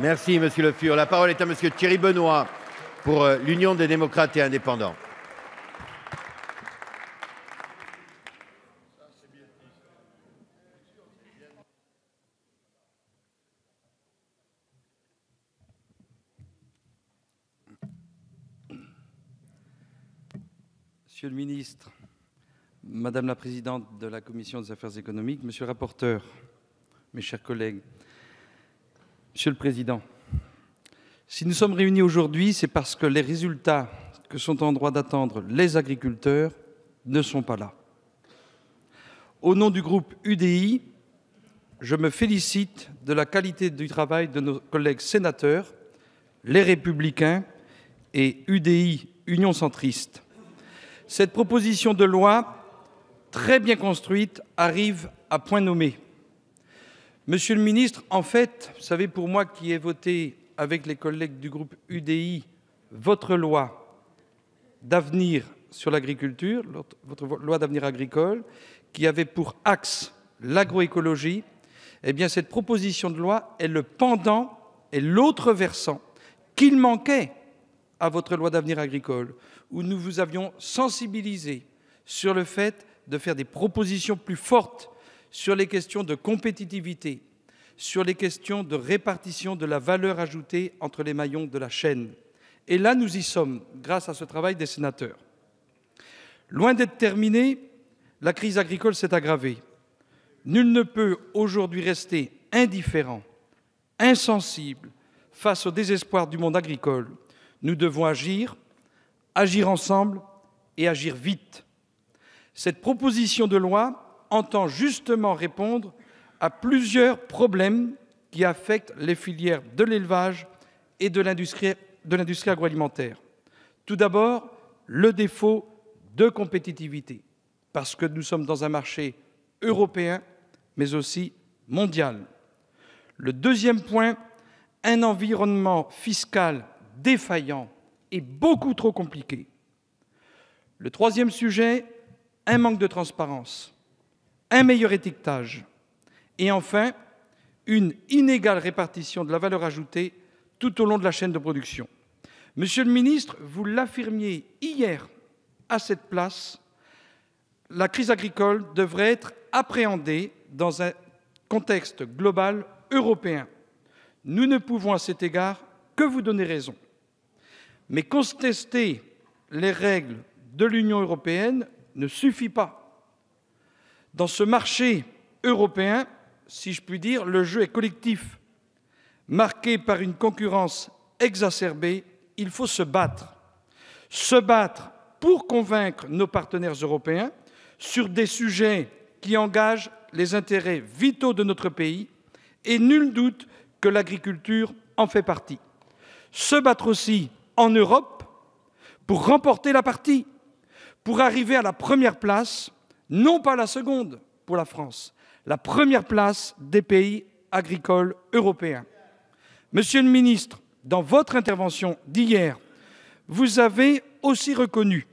Merci, monsieur Le Fur. La parole est à monsieur Thierry Benoît pour euh, l'Union des démocrates et indépendants. Monsieur le ministre, Madame la présidente de la commission des affaires économiques, monsieur le rapporteur, mes chers collègues, Monsieur le Président, si nous sommes réunis aujourd'hui, c'est parce que les résultats que sont en droit d'attendre les agriculteurs ne sont pas là. Au nom du groupe UDI, je me félicite de la qualité du travail de nos collègues sénateurs, les Républicains et UDI, Union centriste. Cette proposition de loi, très bien construite, arrive à point nommé. Monsieur le ministre, en fait, vous savez, pour moi qui ai voté avec les collègues du groupe UDI votre loi d'avenir sur l'agriculture, votre loi d'avenir agricole, qui avait pour axe l'agroécologie, eh bien cette proposition de loi est le pendant et l'autre versant qu'il manquait à votre loi d'avenir agricole, où nous vous avions sensibilisé sur le fait de faire des propositions plus fortes sur les questions de compétitivité, sur les questions de répartition de la valeur ajoutée entre les maillons de la chaîne. Et là, nous y sommes, grâce à ce travail des sénateurs. Loin d'être terminée, la crise agricole s'est aggravée. Nul ne peut aujourd'hui rester indifférent, insensible face au désespoir du monde agricole. Nous devons agir, agir ensemble et agir vite. Cette proposition de loi entend justement répondre à plusieurs problèmes qui affectent les filières de l'élevage et de l'industrie agroalimentaire. Tout d'abord, le défaut de compétitivité, parce que nous sommes dans un marché européen, mais aussi mondial. Le deuxième point, un environnement fiscal défaillant et beaucoup trop compliqué. Le troisième sujet, un manque de transparence un meilleur étiquetage et enfin une inégale répartition de la valeur ajoutée tout au long de la chaîne de production. Monsieur le ministre, vous l'affirmiez hier à cette place, la crise agricole devrait être appréhendée dans un contexte global européen. Nous ne pouvons à cet égard que vous donner raison. Mais contester les règles de l'Union européenne ne suffit pas. Dans ce marché européen, si je puis dire, le jeu est collectif. Marqué par une concurrence exacerbée, il faut se battre. Se battre pour convaincre nos partenaires européens sur des sujets qui engagent les intérêts vitaux de notre pays et nul doute que l'agriculture en fait partie. Se battre aussi en Europe pour remporter la partie, pour arriver à la première place non pas la seconde pour la France, la première place des pays agricoles européens. Monsieur le ministre, dans votre intervention d'hier, vous avez aussi reconnu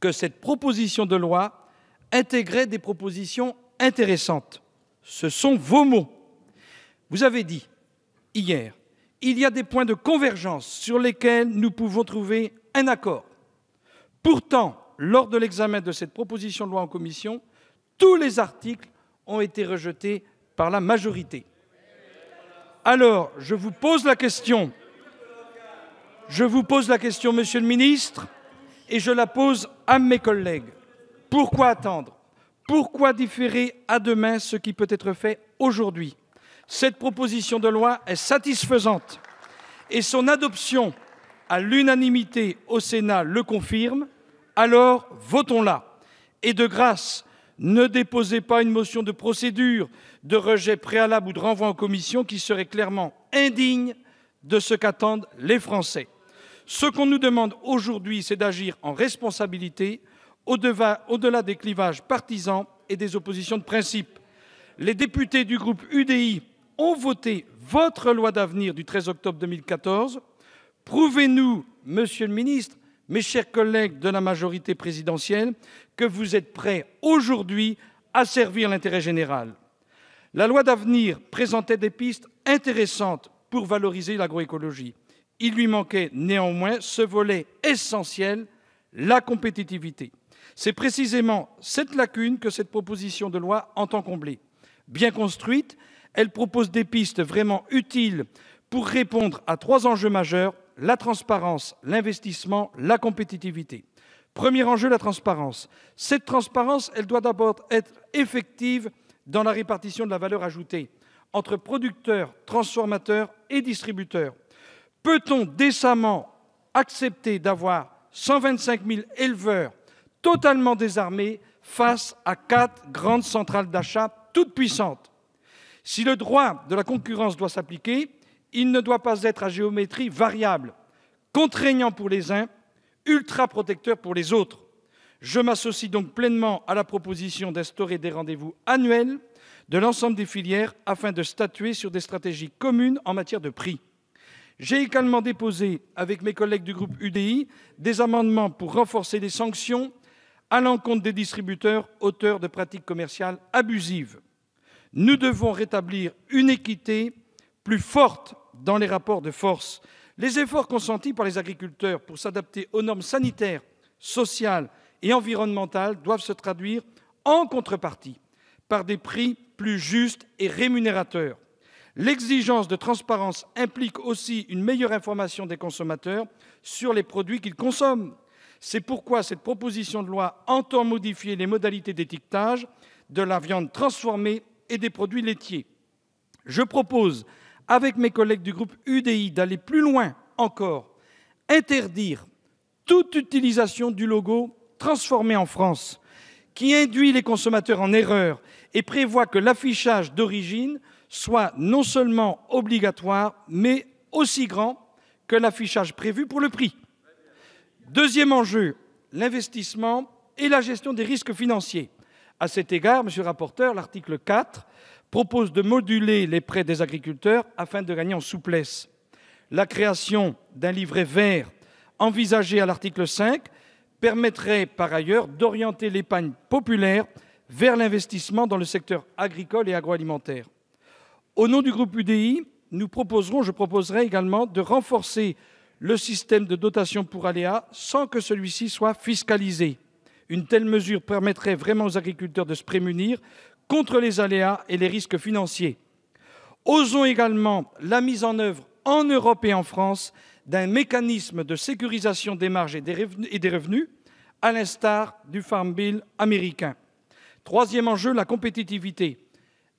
que cette proposition de loi intégrait des propositions intéressantes. Ce sont vos mots. Vous avez dit hier, il y a des points de convergence sur lesquels nous pouvons trouver un accord. Pourtant, lors de l'examen de cette proposition de loi en commission, tous les articles ont été rejetés par la majorité. Alors, je vous pose la question, je vous pose la question, Monsieur le Ministre, et je la pose à mes collègues. Pourquoi attendre Pourquoi différer à demain ce qui peut être fait aujourd'hui Cette proposition de loi est satisfaisante et son adoption à l'unanimité au Sénat le confirme alors votons-la. Et de grâce, ne déposez pas une motion de procédure, de rejet préalable ou de renvoi en commission qui serait clairement indigne de ce qu'attendent les Français. Ce qu'on nous demande aujourd'hui, c'est d'agir en responsabilité, au-delà des clivages partisans et des oppositions de principe. Les députés du groupe UDI ont voté votre loi d'avenir du 13 octobre 2014. Prouvez-nous, monsieur le ministre, mes chers collègues de la majorité présidentielle, que vous êtes prêts aujourd'hui à servir l'intérêt général. La loi d'avenir présentait des pistes intéressantes pour valoriser l'agroécologie. Il lui manquait néanmoins ce volet essentiel, la compétitivité. C'est précisément cette lacune que cette proposition de loi entend combler. Bien construite, elle propose des pistes vraiment utiles pour répondre à trois enjeux majeurs la transparence, l'investissement, la compétitivité. Premier enjeu, la transparence. Cette transparence, elle doit d'abord être effective dans la répartition de la valeur ajoutée entre producteurs, transformateurs et distributeurs. Peut-on décemment accepter d'avoir 125 000 éleveurs totalement désarmés face à quatre grandes centrales d'achat toutes puissantes Si le droit de la concurrence doit s'appliquer, il ne doit pas être à géométrie variable, contraignant pour les uns, ultra protecteur pour les autres. Je m'associe donc pleinement à la proposition d'instaurer des rendez-vous annuels de l'ensemble des filières afin de statuer sur des stratégies communes en matière de prix. J'ai également déposé, avec mes collègues du groupe UDI, des amendements pour renforcer les sanctions à l'encontre des distributeurs auteurs de pratiques commerciales abusives. Nous devons rétablir une équité plus forte dans les rapports de force. Les efforts consentis par les agriculteurs pour s'adapter aux normes sanitaires, sociales et environnementales doivent se traduire en contrepartie par des prix plus justes et rémunérateurs. L'exigence de transparence implique aussi une meilleure information des consommateurs sur les produits qu'ils consomment. C'est pourquoi cette proposition de loi entend modifier les modalités d'étiquetage de la viande transformée et des produits laitiers. Je propose avec mes collègues du groupe UDI, d'aller plus loin encore, interdire toute utilisation du logo transformé en France, qui induit les consommateurs en erreur et prévoit que l'affichage d'origine soit non seulement obligatoire, mais aussi grand que l'affichage prévu pour le prix. Deuxième enjeu, l'investissement et la gestion des risques financiers. À cet égard, monsieur le rapporteur, l'article 4 propose de moduler les prêts des agriculteurs afin de gagner en souplesse. La création d'un livret vert envisagé à l'article 5 permettrait par ailleurs d'orienter l'épargne populaire vers l'investissement dans le secteur agricole et agroalimentaire. Au nom du groupe UDI, nous proposerons, je proposerai également de renforcer le système de dotation pour aléas sans que celui-ci soit fiscalisé. Une telle mesure permettrait vraiment aux agriculteurs de se prémunir contre les aléas et les risques financiers. Osons également la mise en œuvre en Europe et en France d'un mécanisme de sécurisation des marges et des revenus, à l'instar du Farm Bill américain. Troisième enjeu, la compétitivité.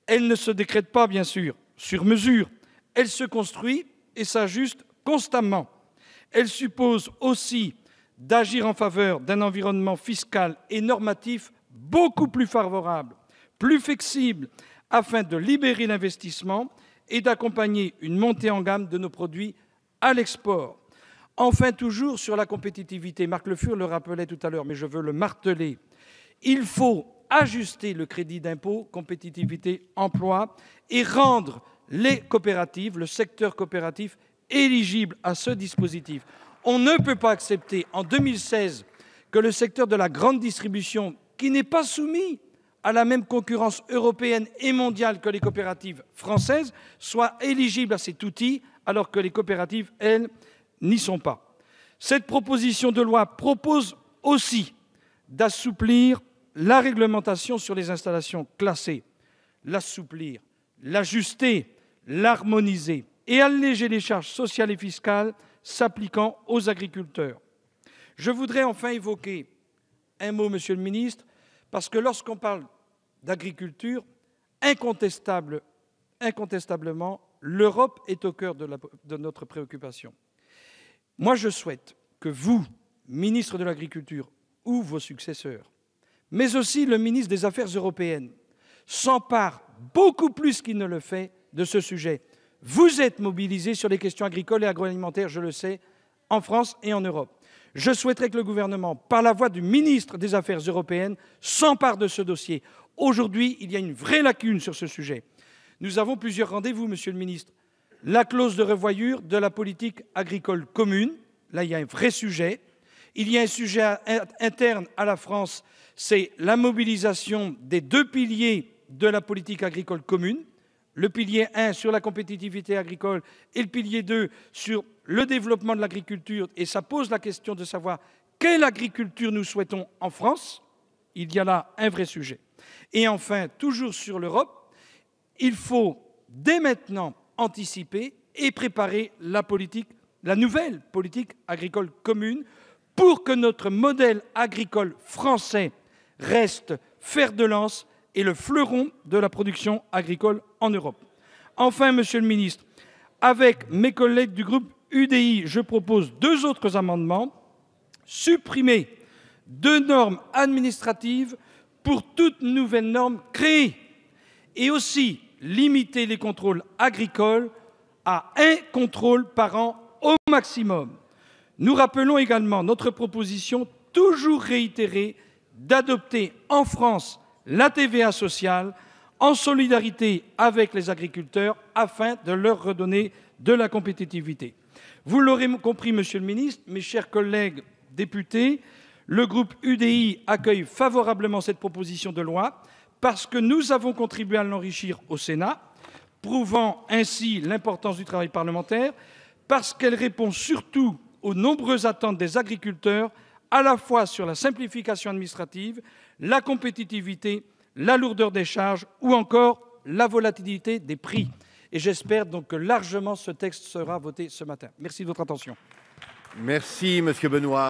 Elle ne se décrète pas, bien sûr, sur mesure. Elle se construit et s'ajuste constamment. Elle suppose aussi d'agir en faveur d'un environnement fiscal et normatif beaucoup plus favorable plus flexible afin de libérer l'investissement et d'accompagner une montée en gamme de nos produits à l'export. Enfin, toujours sur la compétitivité, Marc Le Fur le rappelait tout à l'heure, mais je veux le marteler, il faut ajuster le crédit d'impôt compétitivité emploi et rendre les coopératives, le secteur coopératif, éligible à ce dispositif. On ne peut pas accepter en 2016 que le secteur de la grande distribution, qui n'est pas soumis à la même concurrence européenne et mondiale que les coopératives françaises soient éligibles à cet outil, alors que les coopératives, elles, n'y sont pas. Cette proposition de loi propose aussi d'assouplir la réglementation sur les installations classées, l'assouplir, l'ajuster, l'harmoniser et alléger les charges sociales et fiscales s'appliquant aux agriculteurs. Je voudrais enfin évoquer un mot, Monsieur le Ministre, parce que lorsqu'on parle d'agriculture, incontestablement, l'Europe est au cœur de, notre préoccupation. Moi, je souhaite que vous, ministre de l'Agriculture, ou vos successeurs, mais aussi le ministre des Affaires européennes, s'emparent beaucoup plus qu'il ne le fait de ce sujet. Vous êtes mobilisés sur les questions agricoles et agroalimentaires, je le sais, en France et en Europe. Je souhaiterais que le gouvernement, par la voix du ministre des Affaires européennes, s'empare de ce dossier. Aujourd'hui, il y a une vraie lacune sur ce sujet. Nous avons plusieurs rendez-vous, monsieur le ministre. La clause de revoyure de la politique agricole commune, là il y a un vrai sujet. Il y a un sujet interne à la France, c'est la mobilisation des deux piliers de la politique agricole commune, le pilier 1 sur la compétitivité agricole et le pilier 2 sur le développement de l'agriculture, et ça pose la question de savoir quelle agriculture nous souhaitons en France, il y a là un vrai sujet. Et enfin, toujours sur l'Europe, il faut dès maintenant anticiper et préparer la politique, la nouvelle politique agricole commune pour que notre modèle agricole français reste fer de lance et le fleuron de la production agricole en Europe. Enfin, Monsieur le Ministre, avec mes collègues du groupe UDI, je propose deux autres amendements. Supprimer deux normes administratives pour toute nouvelle norme créée et aussi limiter les contrôles agricoles à un contrôle par an au maximum. Nous rappelons également notre proposition toujours réitérée d'adopter en France la TVA sociale en solidarité avec les agriculteurs afin de leur redonner de la compétitivité. Vous l'aurez compris, Monsieur le Ministre, mes chers collègues députés, le groupe UDI accueille favorablement cette proposition de loi parce que nous avons contribué à l'enrichir au Sénat, prouvant ainsi l'importance du travail parlementaire, parce qu'elle répond surtout aux nombreuses attentes des agriculteurs à la fois sur la simplification administrative, la compétitivité, la lourdeur des charges ou encore la volatilité des prix. Et j'espère donc que largement ce texte sera voté ce matin. Merci de votre attention. Merci, Monsieur Benoît.